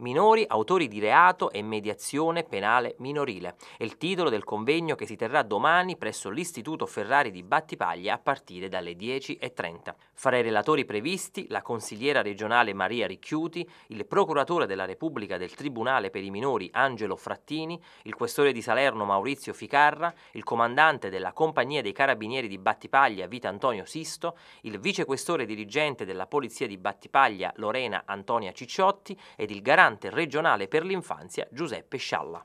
Minori, autori di reato e mediazione penale minorile. È il titolo del convegno che si terrà domani presso l'Istituto Ferrari di Battipaglia a partire dalle 10.30. Fra i relatori previsti la consigliera regionale Maria Ricchiuti, il procuratore della Repubblica del Tribunale per i minori Angelo Frattini, il questore di Salerno Maurizio Ficarra, il comandante della Compagnia dei Carabinieri di Battipaglia Vita Antonio Sisto, il vicequestore dirigente della Polizia di Battipaglia Lorena Antonia Cicciotti ed il garante rappresentante regionale per l'infanzia Giuseppe Scialla.